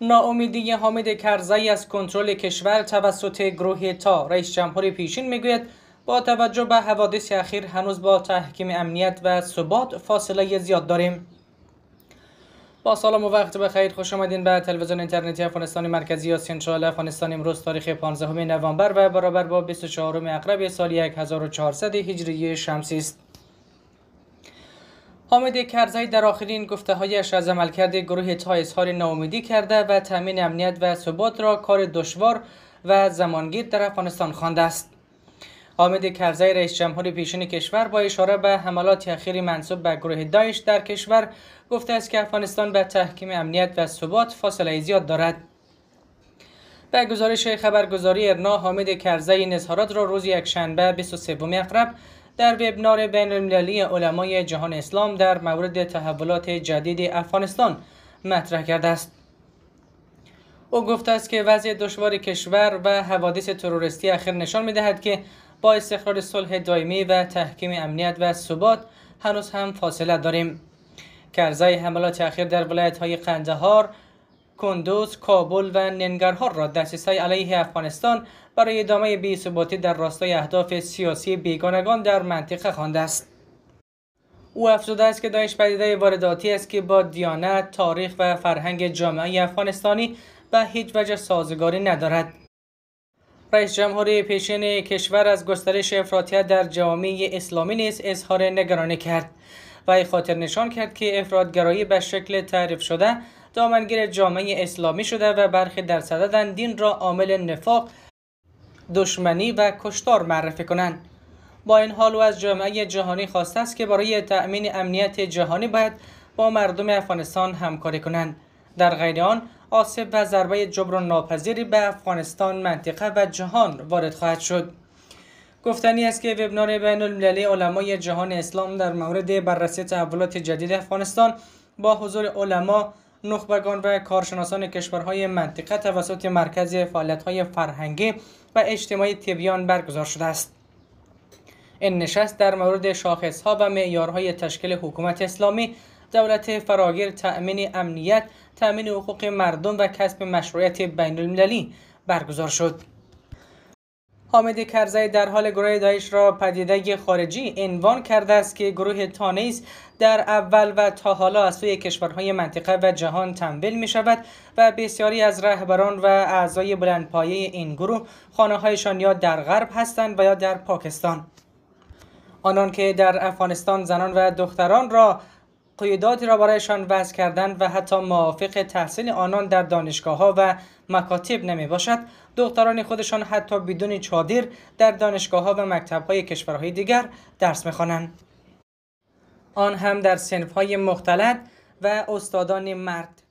ناامیدی حامد کرزی از کنترل کشور توسط گروه تا رئیس جمهور پیشین میگوید با توجه به حوادث اخیر هنوز با تحکیم امنیت و ثبات فاصله زیاد داریم با سلام و وقت بخیر خوش آمدین به تلویزیون اینترنتی افغانستان مرکزی یا سنترال افغانستان امروز تاریخ 15 نوامبر و برابر با 24 اقرب سال 1400 هجری شمسی است حامد کرزی در آخرین گفته از عملکرد گروه تا اظهار ناامیدی کرده و تامین امنیت و ثبات را کار دشوار و زمانگیر در افغانستان خوانده است. حامد کرزی رئیس جمهور پیشین کشور با اشاره به حملات اخیر منصوب به گروه داعش در کشور گفته است که افغانستان به تحکیم امنیت و ثبات فاصله زیاد دارد. به گزارش خبرگزاری ارنا حامد کرزی این اظهارات را روز یکشنبه 23 اقرب در وبنار بین المللی علمای جهان اسلام در مورد تحولات جدید افغانستان مطرح کرده است. او گفته است که وضع دشوار کشور و حوادث تروریستی اخیر نشان می دهد که با استقرار صلح دائمی و تحکیم امنیت و ثبات هنوز هم فاصله داریم. کرزای حملات اخیر در ولایت های قندهار، کندوز، کابل و ننگرهار را سای علیه افغانستان برای ادامه بی‌ثباتی در راستای اهداف سیاسی بیگانگان در منطقه خوانده است. او افزوده است که داعش پدیده وارداتی است که با دیانت، تاریخ و فرهنگ جامعه افغانستانی به هیچ وجه سازگاری ندارد. رئیس جمهوری پیشین کشور از گسترش افراطیت در جامعه اسلامی نیز اظهار نگرانی کرد. و خاطر نشان کرد که افرادگرایی به شکل تعریف شده دامنگیر جامعه اسلامی شده و برخی در صددن دین را عامل نفاق دشمنی و کشتار معرفی کنند با این حال و از جامعه جهانی خواسته است که برای تأمین امنیت جهانی باید با مردم افغانستان همکاری کنند در غیر آن آسیب و ضربه جبران ناپذیری به افغانستان منطقه و جهان وارد خواهد شد گفتنی است که وبنار بین المللی علمای جهان اسلام در مورد بررسی تحولات جدید افغانستان با حضور علما نخبگان و کارشناسان کشورهای منطقه توسط مرکز فعالیت‌های فرهنگی و اجتماعی تبیان برگزار شده است. این نشست در مورد شاخصها و معیارهای تشکیل حکومت اسلامی دولت فراگیر تأمین امنیت، تأمین حقوق مردم و کسب مشروعیت بین برگزار شد. حامد کرزی در حال گروه داعش را پدیده خارجی عنوان کرده است که گروه تانیس در اول و تا حالا از سوی کشورهای منطقه و جهان تمویل می شود و بسیاری از رهبران و اعضای بلندپایه این گروه خانه هایشان یا در غرب هستند و یا در پاکستان آنان که در افغانستان زنان و دختران را قیداتی را برایشان وضع کردن و حتی موافق تحصیل آنان در دانشگاه ها و مکاتب نمی باشد دختران خودشان حتی بدون چادر در دانشگاه ها و مکتب های کشورهای دیگر درس می خوانند. آن هم در سنف های مختلف و استادان مرد